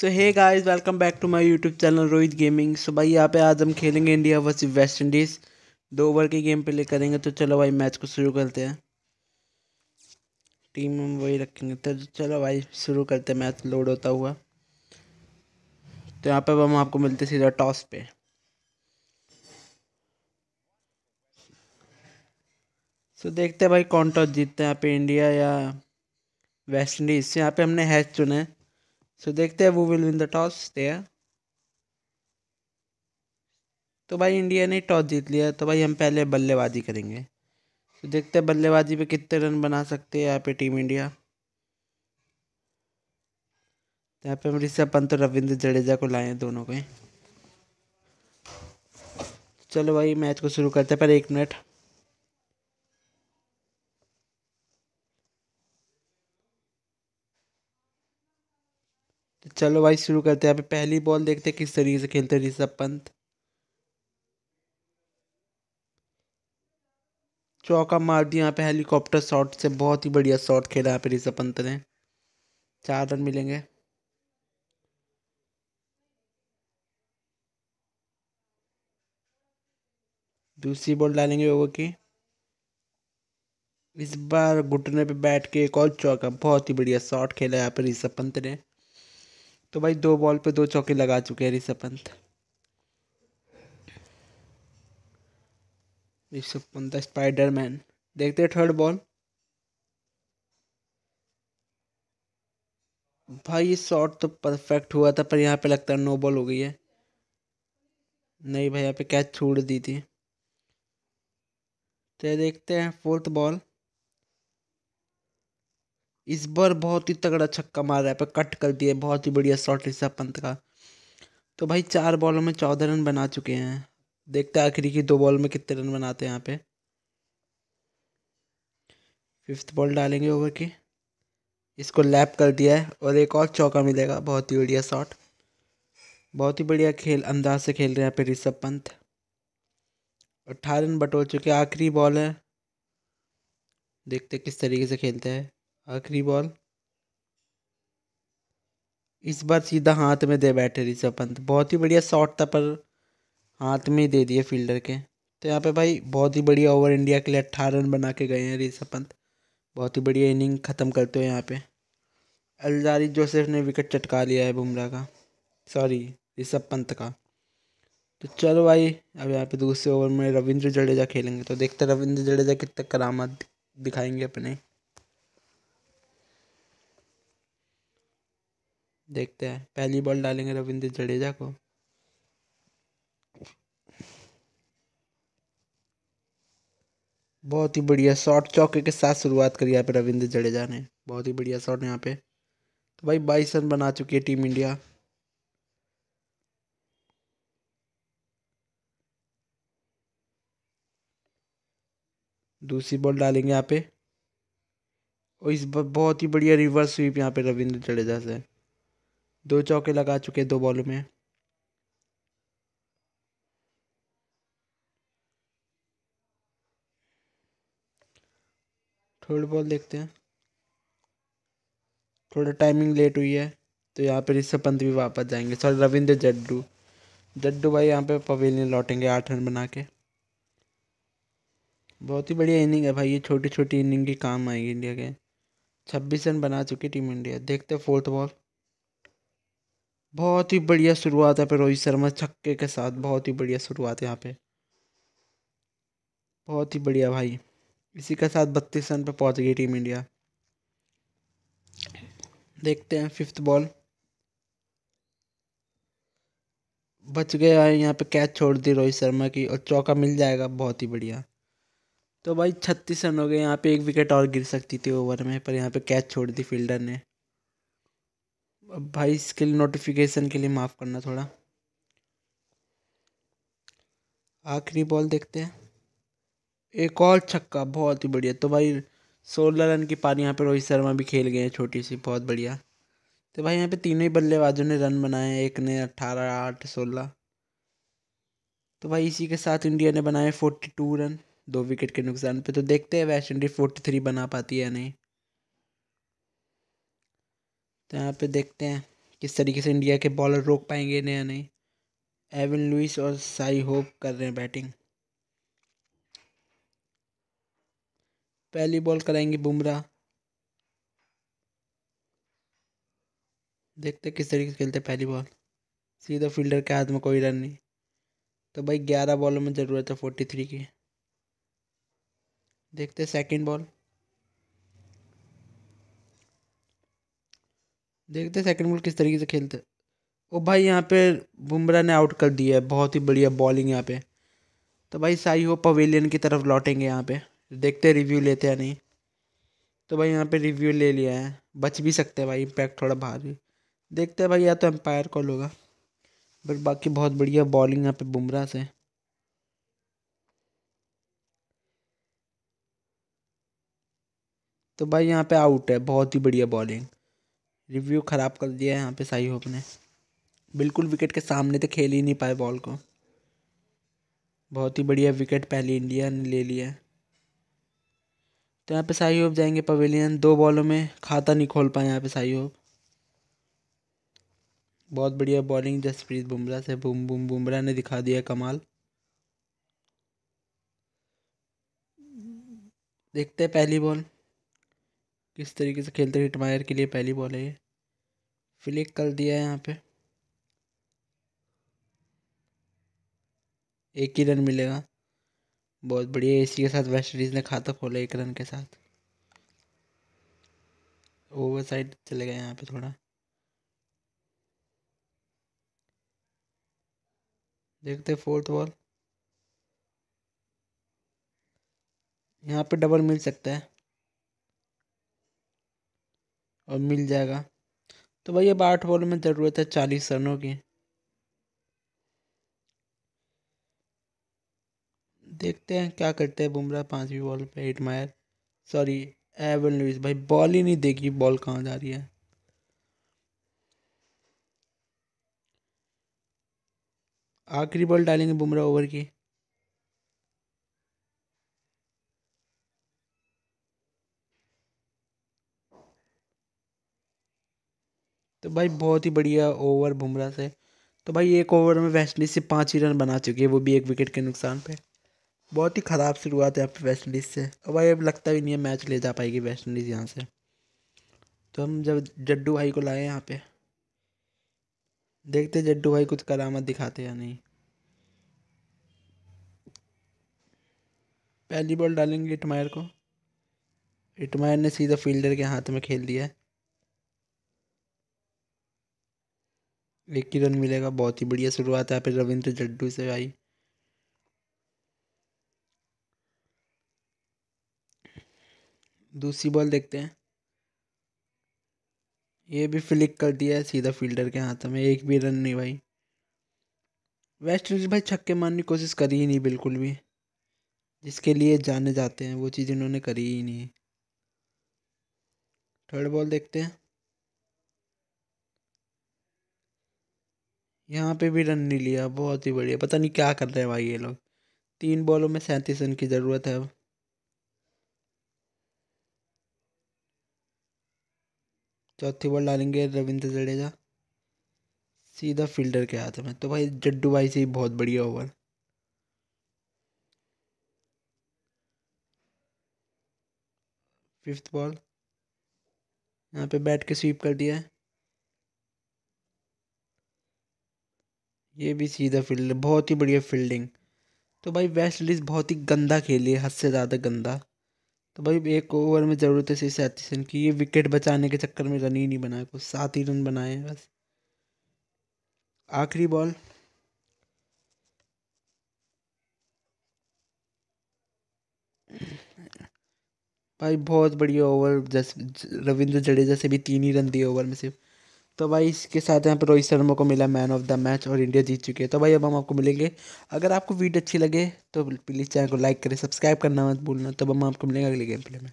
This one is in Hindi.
so hey guys welcome back to my YouTube channel Rohit gaming so भाई यहाँ पे आज हम खेलेंगे इंडिया वर्सेस वेस्ट इंडीज़ दो ओवर के गेम प्ले करेंगे तो चलो भाई मैच को शुरू करते हैं टीम हम वही रखेंगे तो चलो भाई शुरू करते हैं मैच लोड होता हुआ तो यहाँ पर हम आपको मिलते सीधा टॉस पे सो देखते हैं भाई कौन टॉस जीतते हैं यहाँ पे इंडिया या वेस्ट इंडीज़ यहाँ पे हमने हैच चुना है सो देखते हैं वो will win the toss there तो भाई इंडिया ने टॉस जीत लिया तो भाई हम पहले बल्लेबाजी करेंगे तो देखते हैं बल्लेबाजी पे कितने रन बना सकते हैं यहाँ पे टीम इंडिया यहाँ पे हम ऋषभ पंत और रविंद्र जडेजा को लाए हैं दोनों के चलो भाई मैच को शुरू करते हैं पर एक मिनट चलो भाई शुरू करते हैं अभी पहली बॉल देखते हैं किस तरीके से खेलते हैं ऋषभ पंत चौका मार दिया यहाँ पे हेलीकॉप्टर शॉट से बहुत ही बढ़िया शॉट खेला यहाँ पे ऋषभ पंत ने चार रन मिलेंगे दूसरी बॉल डालेंगे ओवर की इस बार घुटने पे बैठ के एक और चौका बहुत ही बढ़िया शॉट खेला यहाँ पे ऋषभ पंत ने तो भाई दो बॉल पे दो चौके लगा चुके हैं ऋषभ पंत ऋषभ पंत स्पाइडरमैन देखते हैं थर्ड बॉल भाई ये शॉट तो परफेक्ट हुआ था पर यहाँ पे लगता है नो बॉल हो गई है नहीं भाई यहाँ पे कैच छोड़ दी थी तो देखते हैं फोर्थ बॉल इस बार बहुत ही तगड़ा छक्का मार रहा है पर कट कर दिया बहुत ही बढ़िया शॉट ऋषभ पंत का तो भाई चार बॉलों में चौदह रन बना चुके हैं देखते हैं आखिरी की दो बॉल में कितने रन बनाते हैं यहाँ पे फिफ्थ बॉल डालेंगे ओवर की इसको लैप कर दिया है और एक और चौका मिलेगा बहुत ही बढ़िया शॉट बहुत ही बढ़िया खेल अंदाज से खेल रहे हैं यहाँ पे ऋषभ पंत अट्ठारह रन बटोर चुके आखिरी बॉल है देखते किस तरीके से खेलते हैं आखिरी बॉल इस बार सीधा हाथ में दे बैठे ऋषभ पंत बहुत ही बढ़िया शॉट था पर हाथ में ही दे दिए फील्डर के तो यहाँ पे भाई बहुत ही बढ़िया ओवर इंडिया के लिए अट्ठारह रन बना के गए हैं ऋषभ पंत बहुत ही बढ़िया इनिंग ख़त्म करते हुए यहाँ पे अलजारी जोसेफ ने विकेट चटका लिया है बुमराह का सॉरी ऋषभ पंत का तो चलो भाई अब यहाँ पे दूसरे ओवर में रविंद्र जडेजा खेलेंगे तो देखते रविंद्र जडेजा कितना करामद दिखाएंगे अपने देखते हैं पहली बॉल डालेंगे रविंद्र जडेजा को बहुत ही बढ़िया शॉट चौके के साथ शुरुआत करी यहाँ पे रविंद्र जडेजा ने बहुत ही बढ़िया शॉट यहाँ पे तो भाई बाईस रन बना चुकी है टीम इंडिया दूसरी बॉल डालेंगे यहाँ पे और इस बहुत ही बढ़िया रिवर्स स्वीप यहाँ पे रविंद्र जडेजा से दो चौके लगा चुके दो बॉलों में थर्ड बॉल देखते हैं थोड़ा टाइमिंग लेट हुई है तो यहाँ पर ऋषभ पंत भी वापस जाएंगे सॉरी रविंद्र जड्डू जड्डू भाई यहाँ पे पवेलियन लौटेंगे आठ रन बना के बहुत ही बढ़िया इनिंग है भाई ये छोटी छोटी इनिंग की काम आएगी इंडिया के छब्बीस रन बना चुकी टीम इंडिया देखते हैं फोर्थ बॉल बहुत ही बढ़िया शुरुआत है पे रोहित शर्मा छक्के के साथ बहुत ही बढ़िया शुरुआत यहाँ पे बहुत ही बढ़िया भाई इसी के साथ बत्तीस रन पे पहुँच गई टीम इंडिया देखते हैं फिफ्थ बॉल बच गए यहाँ पे कैच छोड़ दी रोहित शर्मा की और चौका मिल जाएगा बहुत ही बढ़िया तो भाई छत्तीस रन हो गए यहाँ पे एक विकेट और गिर सकती थी ओवर में पर यहाँ पे कैच छोड़ दी फील्डर ने अब भाई इसके लिए नोटिफिकेशन के लिए माफ़ करना थोड़ा आखिरी बॉल देखते हैं एक और छक्का बहुत ही बढ़िया तो भाई सोलह रन की पारी यहाँ पे रोहित शर्मा भी खेल गए हैं छोटी सी बहुत बढ़िया तो भाई यहाँ पे तीनों ही बल्लेबाजों ने रन बनाए एक ने अट्ठारह आठ सोलह तो भाई इसी के साथ इंडिया ने बनाए फोर्टी टू रन दो विकेट के नुकसान पे तो देखते हैं वेस्ट इंडीज फोर्टी थ्री बना पाती है या नहीं तो यहाँ पे देखते हैं किस तरीके से इंडिया के बॉलर रोक पाएंगे नहीं या नहीं एवन लुइस और साई होप कर रहे हैं बैटिंग पहली बॉल कराएंगे बुमराह देखते किस तरीके से खेलते पहली बॉल सीधा फील्डर के हाथ में कोई रन नहीं तो भाई ग्यारह बॉलों में ज़रूरत है फोर्टी थ्री की देखते सेकंड बॉल देखते हैं सेकंड बॉल किस तरीके से खेलते ओ भाई यहाँ पे बुमराह ने आउट कर दिया है बहुत ही बढ़िया बॉलिंग यहाँ पे तो भाई साई हो पवेलियन की तरफ लौटेंगे यहाँ पे देखते हैं रिव्यू लेते हैं नहीं तो भाई यहाँ पे रिव्यू ले लिया है बच भी सकते हैं भाई इम्पैक्ट थोड़ा बाहर भी देखते हैं भाई या तो एम्पायर कॉल होगा बट बाकी बहुत बढ़िया बॉलिंग यहाँ पे बुमराह से तो भाई यहाँ पे आउट है बहुत ही बढ़िया बॉलिंग रिव्यू ख़राब कर दिया है यहाँ पे साई होप ने बिल्कुल विकेट के सामने तो खेल ही नहीं पाए बॉल को बहुत ही बढ़िया विकेट पहले इंडिया ने ले लिया तो यहाँ पे साई होप जाएंगे पवेलियन दो बॉलों में खाता नहीं खोल पाए यहाँ पे साई होप बहुत बढ़िया बॉलिंग जसप्रीत बुमराह से बुम बुम बुमराह ने दिखा दिया कमाल देखते हैं पहली बॉल किस तरीके से खेलते रहे टमायर के लिए पहली बॉल है ये फ्लिक कर दिया है यहाँ पे एक ही रन मिलेगा बहुत बढ़िया इसी के साथ वेस्ट इंडीज़ ने खाता खोला एक रन के साथ ओवर साइड चले गए यहाँ पे थोड़ा देखते फोर्थ बॉल यहाँ पे डबल मिल सकता है और मिल जाएगा तो भाई अब आठ बॉल में ज़रूरत है चालीस रनों की देखते हैं क्या करते हैं बुमराह पांचवी बॉल पे Hetmyer sorry Evin Lewis भाई बॉल ही नहीं देखी बॉल कहाँ जा रही है आखिरी बॉल डालेंगे बुमराह ओवर की तो भाई बहुत ही बढ़िया ओवर बुमराह से तो भाई एक ओवर में वेस्ट इंडीज़ से पाँच ही रन बना चुके हैं वो भी एक विकेट के नुकसान पे बहुत ही ख़राब शुरुआत है आपकी वेस्ट इंडीज़ से और भाई अब लगता भी नहीं है मैच ले जा पाएगी वेस्ट इंडीज़ यहाँ से तो हम जब जड्डू भाई को लाए यहाँ पे देखते जड्डू भाई कुछ करामत दिखाते या नहीं पहली बॉल डालेंगे इटमायर को इटमायर ने सीधा फील्डर के हाथ में खेल दिया है एक ही रन मिलेगा बहुत ही बढ़िया शुरुआत है फिर रविंद्र जड्डू से आई दूसरी बॉल देखते हैं ये भी फ्लिक कर दिया है सीधा फील्डर के हाथ में एक भी रन नहीं भाई वेस्ट इंडीज भाई छक्के मारने की कोशिश करी ही नहीं बिल्कुल भी जिसके लिए जाने जाते हैं वो चीज़ इन्होंने करी ही नहीं थर्ड बॉल देखते हैं यहाँ पे भी रन नहीं लिया बहुत ही बढ़िया पता नहीं क्या कर रहे हैं भाई ये लोग तीन बॉलों में सैंतीस रन की ज़रूरत है अब चौथी बॉल डालेंगे रविंद्र जडेजा सीधा फील्डर के हाथ में तो भाई जड्डू भाई से ही बहुत बढ़िया ओवर फिफ्थ बॉल यहाँ पे बैट के स्वीप कर दिया है ये भी सीधा फील्ड बहुत ही बढ़िया फील्डिंग तो भाई वेस्ट इंडीज़ बहुत ही गंदा खेली है हद से ज़्यादा गंदा तो भाई एक ओवर में ज़रूरत है सैंतीस रन की ये विकेट बचाने के चक्कर में रन ही नहीं बनाए कुछ सात ही रन बनाए हैं बस आखिरी बॉल भाई बहुत बढ़िया ओवर जैसे रविंद्र जडेजा से भी तीन ही रन दिए ओवर में सिर्फ तो भाई इसके साथ यहाँ पर रोहित शर्मा को मिला मैन ऑफ द मैच और इंडिया जीत चुकी है तो भाई अब हम आपको मिलेंगे अगर आपको वीडियो अच्छी लगे तो प्लीज़ चैनल को लाइक करें सब्सक्राइब करना मत भूलना तब हम आपको मिलेंगे अगले गेम प्ले में